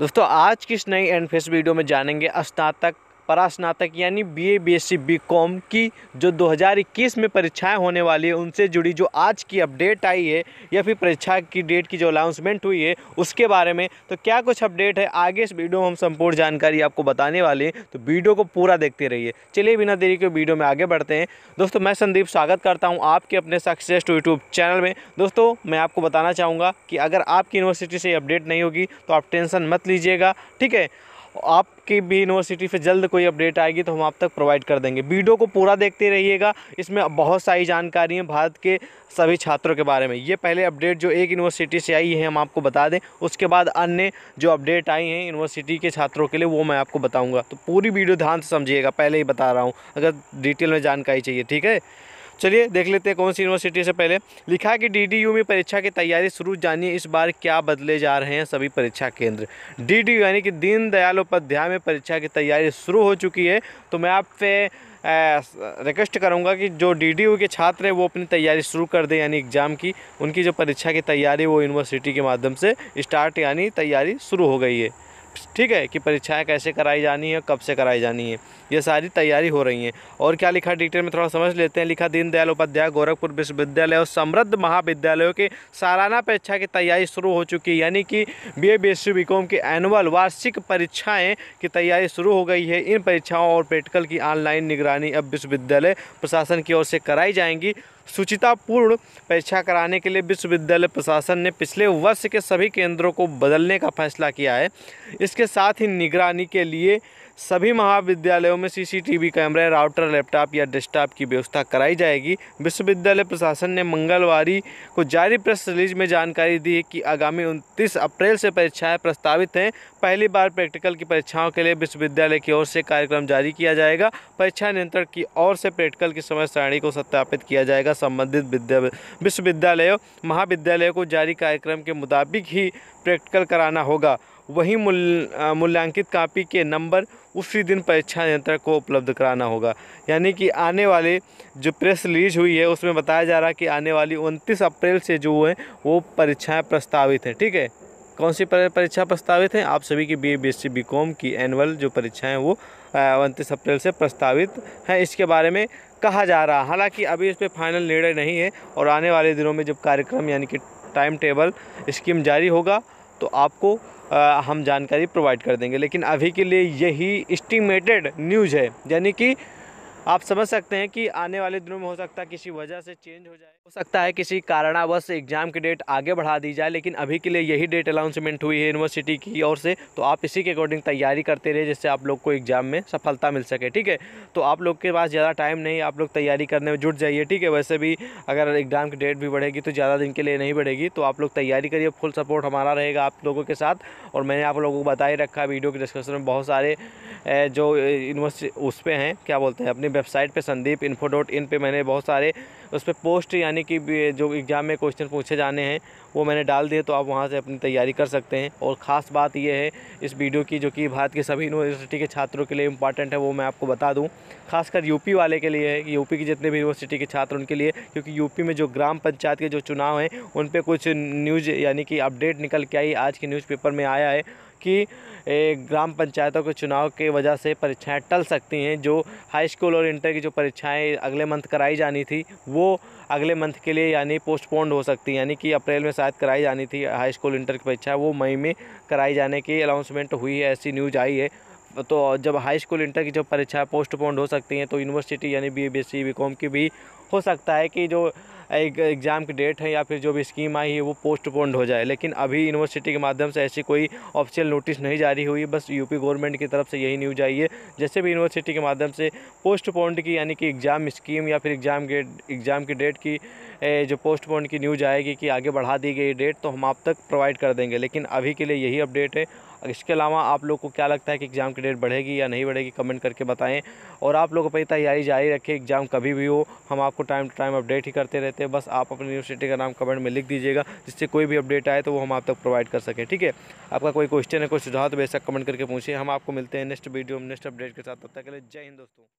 दोस्तों आज की इस नई एंड फेस वीडियो में जानेंगे स्नातक परास्नातक यानी बीए बीएससी बीकॉम की जो 2021 में परीक्षाएं होने वाली है उनसे जुड़ी जो आज की अपडेट आई है या फिर परीक्षा की डेट की जो अनाउंसमेंट हुई है उसके बारे में तो क्या कुछ अपडेट है आगे इस वीडियो में हम संपूर्ण जानकारी आपको बताने वाले हैं तो वीडियो को पूरा देखते रहिए चलिए बिना देरी के वीडियो में आगे बढ़ते हैं दोस्तों मैं संदीप स्वागत करता हूँ आपके अपने सक्सेस टू यूट्यूब चैनल में दोस्तों मैं आपको बताना चाहूँगा कि अगर आपकी यूनिवर्सिटी से अपडेट नहीं होगी तो आप टेंशन मत लीजिएगा ठीक है आपकी भी यूनिवर्सिटी से जल्द कोई अपडेट आएगी तो हम आप तक प्रोवाइड कर देंगे वीडियो को पूरा देखते रहिएगा इसमें बहुत सारी जानकारी है भारत के सभी छात्रों के बारे में ये पहले अपडेट जो एक यूनिवर्सिटी से आई है हम आपको बता दें उसके बाद अन्य जो अपडेट आई हैं यूनिवर्सिटी के छात्रों के लिए वो मैं आपको बताऊँगा तो पूरी वीडियो ध्यान से समझिएगा पहले ही बता रहा हूँ अगर डिटेल में जानकारी चाहिए ठीक है चलिए देख लेते हैं कौन सी यूनिवर्सिटी से पहले लिखा है कि डीडीयू में परीक्षा की तैयारी शुरू जानिए इस बार क्या बदले जा रहे हैं सभी परीक्षा केंद्र डीडीयू यानी कि दीनदयाल उपाध्याय में परीक्षा की तैयारी शुरू हो चुकी है तो मैं आप पे रिक्वेस्ट करूंगा कि जो डीडीयू के छात्र हैं वो अपनी तैयारी शुरू कर दें यानी एग्ज़ाम की उनकी जो परीक्षा की तैयारी वो यूनिवर्सिटी के माध्यम से स्टार्ट यानी तैयारी शुरू हो गई है टिप्स ठीक है कि परीक्षाएं कैसे कराई जानी है कब से कराई जानी है ये सारी तैयारी हो रही है और क्या लिखा डिटेल में थोड़ा समझ लेते हैं लिखा दीनदयाल उपाध्याय गोरखपुर विश्वविद्यालय और समृद्ध महाविद्यालयों के सालाना परीक्षा की तैयारी शुरू हो चुकी है यानी कि बी ए बी एस की एनुअल वार्षिक परीक्षाएँ की तैयारी शुरू हो गई है इन परीक्षाओं और प्रैक्टिकल की ऑनलाइन निगरानी अब विश्वविद्यालय प्रशासन की ओर से कराई जाएंगी शुचितापूर्ण परीक्षा कराने के लिए विश्वविद्यालय प्रशासन ने पिछले वर्ष के सभी केंद्रों को बदलने का फैसला किया है इसके साथ ही निगरानी के लिए सभी महाविद्यालयों में सीसीटीवी कैमरे राउटर लैपटॉप या डेस्कटॉप की व्यवस्था कराई जाएगी विश्वविद्यालय प्रशासन ने मंगलवार को जारी प्रेस रिलीज में जानकारी दी कि आगामी उनतीस अप्रैल से परीक्षाएं प्रस्तावित हैं पहली बार प्रैक्टिकल की परीक्षाओं के लिए विश्वविद्यालय की ओर से कार्यक्रम जारी किया जाएगा परीक्षा नियंत्रण की ओर से प्रैक्टिकल की समय सारणी को सत्यापित किया जाएगा संबंधित विश्वविद्यालयों महाविद्यालयों को जारी कार्यक्रम के मुताबिक ही प्रैक्टिकल कराना होगा वही मूल्यांकित कापी के नंबर उसी दिन परीक्षा नियंत्रक को उपलब्ध कराना होगा यानी कि आने वाले जो प्रेस रिलीज हुई है उसमें बताया जा रहा है कि आने वाली उनतीस अप्रैल से जो है वो परीक्षाएँ प्रस्तावित हैं ठीक है कौन सी परीक्षा प्रस्तावित हैं आप सभी की B B S C B com की एनुअल जो परीक्षाएं वो उनतीस अप्रैल से प्रस्तावित हैं इसके बारे में कहा जा रहा है हालांकि अभी इस पर फाइनल निर्णय नहीं है और आने वाले दिनों में जब कार्यक्रम यानी कि टाइम टेबल स्कीम जारी होगा तो आपको हम जानकारी प्रोवाइड कर देंगे लेकिन अभी के लिए यही इस्टीमेटेड न्यूज़ है यानी कि आप समझ सकते हैं कि आने वाले दिनों में हो सकता है किसी वजह से चेंज हो जाए हो सकता है किसी कारणावश एग्ज़ाम की डेट आगे बढ़ा दी जाए लेकिन अभी के लिए यही डेट अनाउंसमेंट हुई है यूनिवर्सिटी की ओर से तो आप इसी के अकॉर्डिंग तैयारी करते रहे जिससे आप लोग को एग्ज़ाम में सफलता मिल सके ठीक है तो आप लोग के पास ज़्यादा टाइम नहीं आप लोग तैयारी करने में जुट जाइए ठीक है वैसे भी अगर एग्ज़ाम की डेट भी बढ़ेगी तो ज़्यादा दिन के लिए नहीं बढ़ेगी तो आप लोग तैयारी करिए फुल सपोर्ट हमारा रहेगा आप लोगों के साथ और मैंने आप लोगों को बता ही रखा है वीडियो के डिस्कशन में बहुत सारे जो यूनिवर्सिटी उस पर हैं क्या बोलते हैं अपने वेबसाइट पे संदीप इन्फो डॉट इन पर मैंने बहुत सारे उस पर पोस्ट यानी कि जो एग्ज़ाम में क्वेश्चन पूछे जाने हैं वो मैंने डाल दिए तो आप वहाँ से अपनी तैयारी कर सकते हैं और ख़ास बात यह है इस वीडियो की जो कि भारत की सभी यूनिवर्सिटी के छात्रों के लिए इंपॉर्टेंट है वो मैं आपको बता दूँ खासकर यूपी वाले के लिए है यूपी की जितने भी यूनिवर्सिटी के छात्र उनके लिए क्योंकि यूपी में जो ग्राम पंचायत के जो चुनाव हैं उन पर कुछ न्यूज़ यानी कि अपडेट निकल के आई आज के न्यूज़ में आया है कि ग्राम पंचायतों के चुनाव के वजह से परीक्षाएं टल सकती हैं जो हाई स्कूल और इंटर की जो परीक्षाएं अगले मंथ कराई जानी थी वो अगले मंथ के लिए यानी पोस्टपोन्ड हो सकती हैं यानी कि अप्रैल में शायद कराई जानी थी हाई स्कूल इंटर की परीक्षा वो मई में कराई जाने की अनाउंसमेंट हुई है ऐसी न्यूज़ आई है तो जब हाई स्कूल इंटर की जब परीक्षा पोस्टपोन्ड हो सकती हैं तो यूनिवर्सिटी यानी B B C B com की भी हो सकता है कि जो एक एग्ज़ाम की डेट है या फिर जो भी स्कीम आई है वो पोस्टपोन्ड हो जाए लेकिन अभी यूनिवर्सिटी के माध्यम से ऐसी कोई ऑफिशियल नोटिस नहीं जारी हुई बस यूपी गवर्नमेंट की तरफ से यही न्यूज आई है जैसे भी यूनिवर्सिटी के माध्यम से पोस्टपोन्ड की यानी कि एग्ज़ाम स्कीम या फिर एग्ज़ाम के एग्ज़ाम की डेट की जो पोस्टपोन्ड की न्यूज़ आएगी कि आगे बढ़ा दी गई डेट तो हम आप तक प्रोवाइड कर देंगे लेकिन अभी के लिए यही अपडेट है इसके अलावा आप लोग को क्या लगता है कि एग्ज़ाम की डेट बढ़ेगी या नहीं बढ़ेगी कमेंट करके बताएं और आप लोग अपनी तैयारी जारी रखें एग्ज़ाम कभी भी हो हम आपको टाइम टू टाइम अपडेट ही करते रहते हैं बस आप अपनी यूनिवर्सिटी का नाम कमेंट में लिख दीजिएगा जिससे कोई भी अपडेट आए तो वो हम आप तक प्रोवाइड कर सकें ठीक है आपका कोई क्वेश्चन है कोई सुझाव तो बेशक कमेंट करके पूछिए हम आपको मिलते हैं नेक्स्ट वीडियो में नेक्स्ट अपडेट के साथ तब तक के लिए जय हिंद दोस्तों